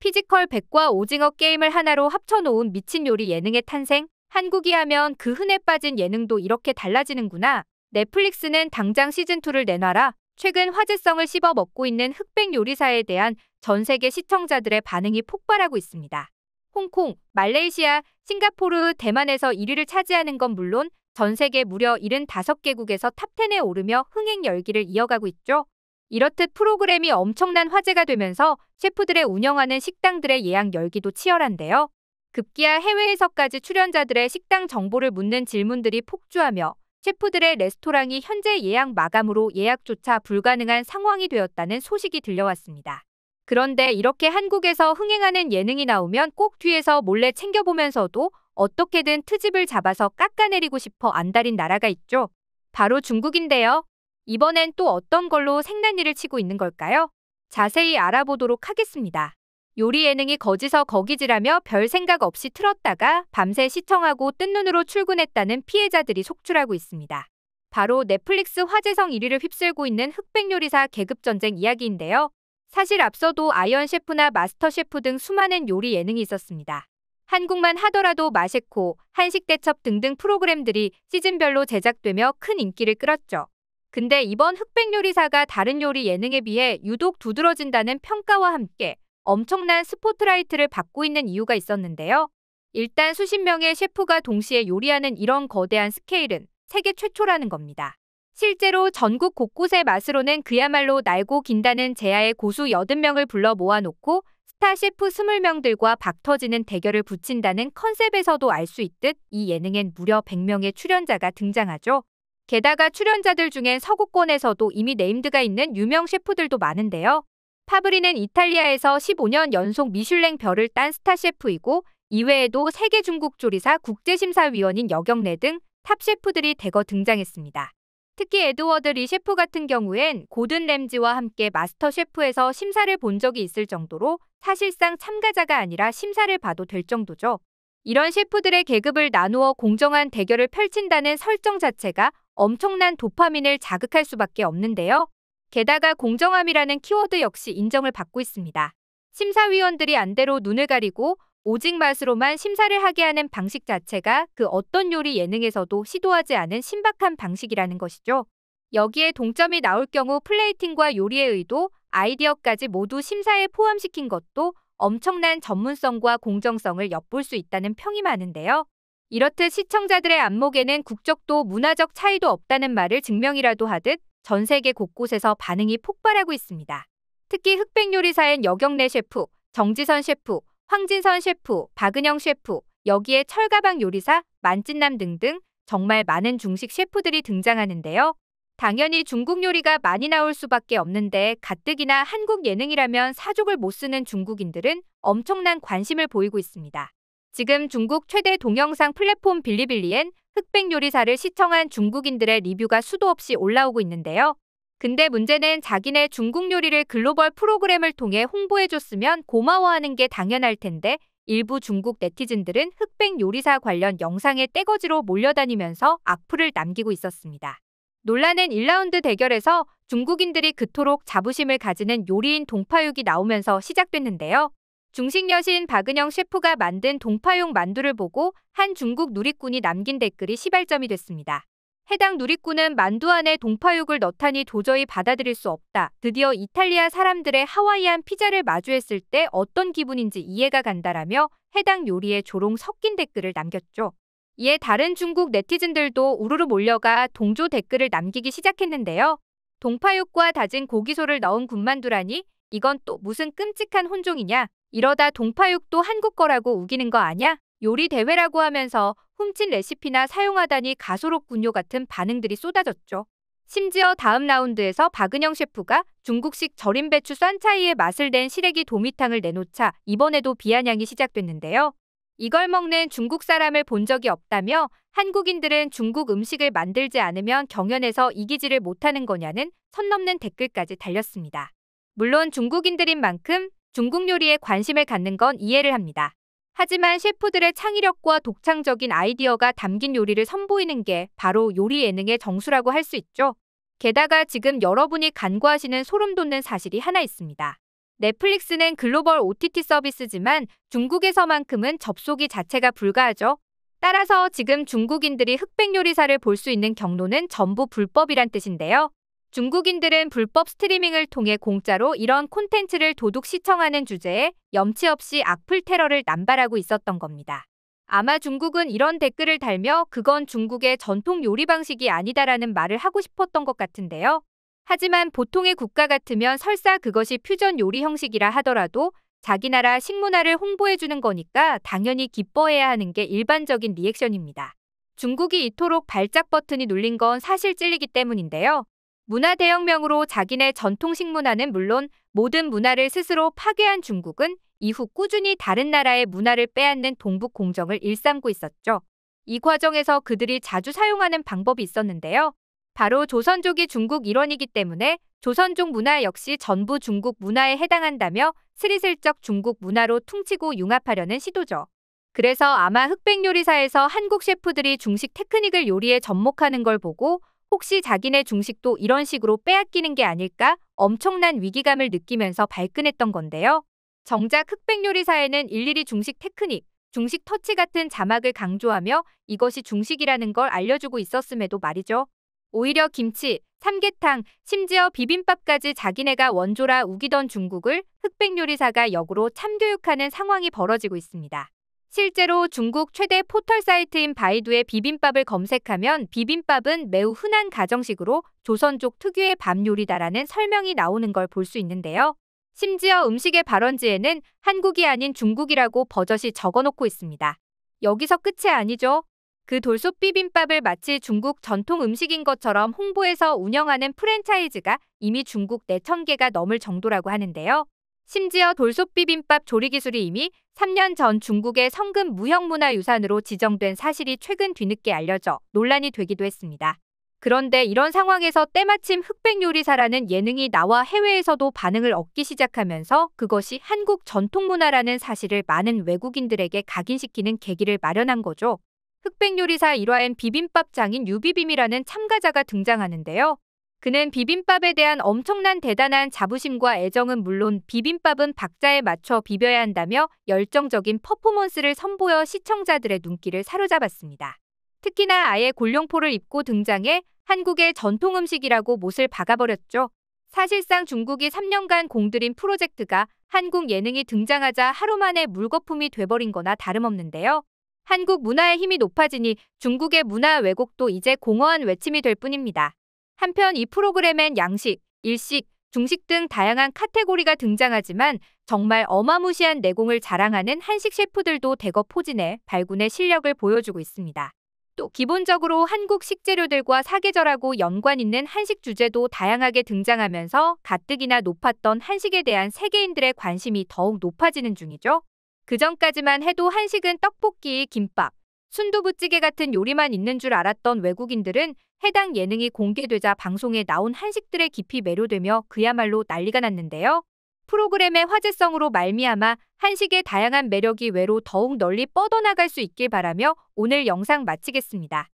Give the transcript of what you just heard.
피지컬 100과 오징어 게임을 하나로 합쳐놓은 미친 요리 예능의 탄생, 한국이 하면 그 흔해 빠진 예능도 이렇게 달라지는구나. 넷플릭스는 당장 시즌2를 내놔라. 최근 화제성을 씹어먹고 있는 흑백 요리사에 대한 전 세계 시청자들의 반응이 폭발하고 있습니다. 홍콩, 말레이시아, 싱가포르, 대만에서 1위를 차지하는 건 물론 전 세계 무려 75개국에서 탑10에 오르며 흥행 열기를 이어가고 있죠. 이렇듯 프로그램이 엄청난 화제가 되면서 셰프들의 운영하는 식당들의 예약 열기도 치열한데요. 급기야 해외에서까지 출연자들의 식당 정보를 묻는 질문들이 폭주하며 셰프들의 레스토랑이 현재 예약 마감으로 예약조차 불가능한 상황이 되었다는 소식이 들려왔습니다. 그런데 이렇게 한국에서 흥행하는 예능이 나오면 꼭 뒤에서 몰래 챙겨보면서도 어떻게든 트집을 잡아서 깎아내리고 싶어 안달인 나라가 있죠. 바로 중국인데요. 이번엔 또 어떤 걸로 생난리를 치고 있는 걸까요? 자세히 알아보도록 하겠습니다. 요리 예능이 거지서 거기지라며 별 생각 없이 틀었다가 밤새 시청하고 뜬눈으로 출근했다는 피해자들이 속출하고 있습니다. 바로 넷플릭스 화제성 1위를 휩쓸고 있는 흑백 요리사 계급 전쟁 이야기인데요. 사실 앞서도 아이언 셰프나 마스터 셰프 등 수많은 요리 예능이 있었습니다. 한국만 하더라도 마있코 한식 대첩 등등 프로그램들이 시즌별로 제작되며 큰 인기를 끌었죠. 근데 이번 흑백 요리사가 다른 요리 예능에 비해 유독 두드러진다는 평가와 함께 엄청난 스포트라이트를 받고 있는 이유가 있었는데요. 일단 수십 명의 셰프가 동시에 요리하는 이런 거대한 스케일은 세계 최초라는 겁니다. 실제로 전국 곳곳의 맛으로는 그야말로 날고 긴다는 제야의 고수 80명을 불러 모아놓고 스타 셰프 20명들과 박 터지는 대결을 붙인다는 컨셉에서도 알 수 있듯 이 예능엔 무려 100명의 출연자가 등장하죠. 게다가 출연자들 중엔 서구권에서도 이미 네임드가 있는 유명 셰프들도 많은데요. 파브리는 이탈리아에서 15년 연속 미슐랭 별을 딴 스타 셰프이고 이외에도 세계 중국 조리사 국제심사위원인 여경래 등 탑 셰프들이 대거 등장했습니다. 특히 에드워드 리 셰프 같은 경우엔 고든 램지와 함께 마스터 셰프에서 심사를 본 적이 있을 정도로 사실상 참가자가 아니라 심사를 봐도 될 정도죠. 이런 셰프들의 계급을 나누어 공정한 대결을 펼친다는 설정 자체가 엄청난 도파민을 자극할 수밖에 없는데요. 게다가 공정함이라는 키워드 역시 인정을 받고 있습니다. 심사위원들이 안대로 눈을 가리고 오직 맛으로만 심사를 하게 하는 방식 자체가 그 어떤 요리 예능에서도 시도하지 않은 신박한 방식이라는 것이죠. 여기에 동점이 나올 경우 플레이팅과 요리의 의도, 아이디어까지 모두 심사에 포함시킨 것도 엄청난 전문성과 공정성을 엿볼 수 있다는 평이 많은데요. 이렇듯 시청자들의 안목에는 국적도 문화적 차이도 없다는 말을 증명이라도 하듯 전 세계 곳곳에서 반응이 폭발하고 있습니다. 특히 흑백 요리사인 여경래 셰프, 정지선 셰프, 황진선 셰프, 박은영 셰프, 여기에 철가방 요리사, 만찢남 등등 정말 많은 중식 셰프들이 등장하는데요. 당연히 중국 요리가 많이 나올 수밖에 없는데 가뜩이나 한국 예능이라면 사족을 못 쓰는 중국인들은 엄청난 관심을 보이고 있습니다. 지금 중국 최대 동영상 플랫폼 빌리빌리엔 흑백 요리사를 시청한 중국인들의 리뷰가 수도 없이 올라오고 있는데요. 근데 문제는 자기네 중국 요리를 글로벌 프로그램을 통해 홍보해줬으면 고마워하는 게 당연할 텐데 일부 중국 네티즌들은 흑백 요리사 관련 영상에 떼거지로 몰려다니면서 악플을 남기고 있었습니다. 논란은 1라운드 대결에서 중국인들이 그토록 자부심을 가지는 요리인 동파육이 나오면서 시작됐는데요. 중식 여신 박은영 셰프가 만든 동파용 만두를 보고 한 중국 누리꾼이 남긴 댓글이 시발점이 됐습니다. 해당 누리꾼은 만두 안에 동파육을 넣다니 도저히 받아들일 수 없다. 드디어 이탈리아 사람들의 하와이안 피자를 마주했을 때 어떤 기분인지 이해가 간다라며 해당 요리에 조롱 섞인 댓글을 남겼죠. 이에 다른 중국 네티즌들도 우르르 몰려가 동조 댓글을 남기기 시작했는데요. 동파육과 다진 고기소를 넣은 군만두라니 이건 또 무슨 끔찍한 혼종이냐 이러다 동파육도 한국 거라고 우기는 거 아냐? 요리 대회라고 하면서 훔친 레시피나 사용하다니 가소롭군요 같은 반응들이 쏟아졌죠. 심지어 다음 라운드에서 박은영 셰프가 중국식 절임 배추 쌈차이의 맛을 낸 시래기 도미탕을 내놓자 이번에도 비아냥이 시작됐는데요. 이걸 먹는 중국 사람을 본 적이 없다며 한국인들은 중국 음식을 만들지 않으면 경연에서 이기지를 못하는 거냐는 선 넘는 댓글까지 달렸습니다. 물론 중국인들인 만큼 중국 요리에 관심을 갖는 건 이해를 합니다. 하지만 셰프들의 창의력과 독창적인 아이디어가 담긴 요리를 선보이는 게 바로 요리 예능의 정수라고 할 수 있죠. 게다가 지금 여러분이 간과하시는 소름 돋는 사실이 하나 있습니다. 넷플릭스는 글로벌 OTT 서비스지만 중국에서만큼은 접속이 자체가 불가하죠. 따라서 지금 중국인들이 흑백 요리사를 볼 수 있는 경로는 전부 불법이란 뜻인데요. 중국인들은 불법 스트리밍을 통해 공짜로 이런 콘텐츠를 도둑 시청하는 주제에 염치 없이 악플 테러를 남발하고 있었던 겁니다. 아마 중국은 이런 댓글을 달며 그건 중국의 전통 요리 방식이 아니다라는 말을 하고 싶었던 것 같은데요. 하지만 보통의 국가 같으면 설사 그것이 퓨전 요리 형식이라 하더라도 자기 나라 식문화를 홍보해주는 거니까 당연히 기뻐해야 하는 게 일반적인 리액션입니다. 중국이 이토록 발작 버튼이 눌린 건 사실 찔리기 때문인데요. 문화 대혁명으로 자기네 전통식 문화는 물론 모든 문화를 스스로 파괴한 중국은 이후 꾸준히 다른 나라의 문화를 빼앗는 동북 공정을 일삼고 있었죠. 이 과정에서 그들이 자주 사용하는 방법이 있었는데요. 바로 조선족이 중국 일원이기 때문에 조선족 문화 역시 전부 중국 문화에 해당한다며 스리슬쩍 중국 문화로 퉁치고 융합하려는 시도죠. 그래서 아마 흑백 요리사에서 한국 셰프들이 중식 테크닉을 요리에 접목하는 걸 보고 혹시 자기네 중식도 이런 식으로 빼앗기는 게 아닐까 엄청난 위기감을 느끼면서 발끈했던 건데요. 정작 흑백 요리사에는 일일이 중식 테크닉, 중식 터치 같은 자막을 강조하며 이것이 중식이라는 걸 알려주고 있었음에도 말이죠. 오히려 김치, 삼계탕, 심지어 비빔밥까지 자기네가 원조라 우기던 중국을 흑백 요리사가 역으로 참교육하는 상황이 벌어지고 있습니다. 실제로 중국 최대 포털 사이트인 바이두의 비빔밥을 검색하면 비빔밥은 매우 흔한 가정식으로 조선족 특유의 밥 요리다라는 설명이 나오는 걸 볼 수 있는데요. 심지어 음식의 발원지에는 한국이 아닌 중국이라고 버젓이 적어놓고 있습니다. 여기서 끝이 아니죠. 그 돌솥 비빔밥을 마치 중국 전통 음식인 것처럼 홍보해서 운영하는 프랜차이즈가 이미 중국 4,000개가 넘을 정도라고 하는데요. 심지어 돌솥비빔밥 조리 기술이 이미 3년 전 중국의 성금 무형문화유산으로 지정된 사실이 최근 뒤늦게 알려져 논란이 되기도 했습니다. 그런데 이런 상황에서 때마침 흑백 요리사라는 예능이 나와 해외에서도 반응을 얻기 시작하면서 그것이 한국 전통문화라는 사실을 많은 외국인들에게 각인시키는 계기를 마련한 거죠. 흑백 요리사 1화엔 비빔밥장인 유비빔이라는 참가자가 등장하는데요. 그는 비빔밥에 대한 엄청난 대단한 자부심과 애정은 물론 비빔밥은 박자에 맞춰 비벼야 한다며 열정적인 퍼포먼스를 선보여 시청자들의 눈길을 사로잡았습니다. 특히나 아예 골룡포를 입고 등장해 한국의 전통 음식이라고 못을 박아버렸죠. 사실상 중국이 3년간 공들인 프로젝트가 한국 예능이 등장하자 하루 만에 물거품이 돼버린 거나 다름없는데요. 한국 문화의 힘이 높아지니 중국의 문화 왜곡도 이제 공허한 외침이 될 뿐입니다. 한편 이 프로그램엔 양식, 일식, 중식 등 다양한 카테고리가 등장하지만 정말 어마무시한 내공을 자랑하는 한식 셰프들도 대거 포진해 발군의 실력을 보여주고 있습니다. 또 기본적으로 한국 식재료들과 사계절하고 연관 있는 한식 주제도 다양하게 등장하면서 가뜩이나 높았던 한식에 대한 세계인들의 관심이 더욱 높아지는 중이죠. 그전까지만 해도 한식은 떡볶이, 김밥, 순두부찌개 같은 요리만 있는 줄 알았던 외국인들은 해당 예능이 공개되자 방송에 나온 한식들의 깊이 매료되며 그야말로 난리가 났는데요. 프로그램의 화제성으로 말미암아 한식의 다양한 매력이 외로 더욱 널리 뻗어나갈 수 있길 바라며 오늘 영상 마치겠습니다.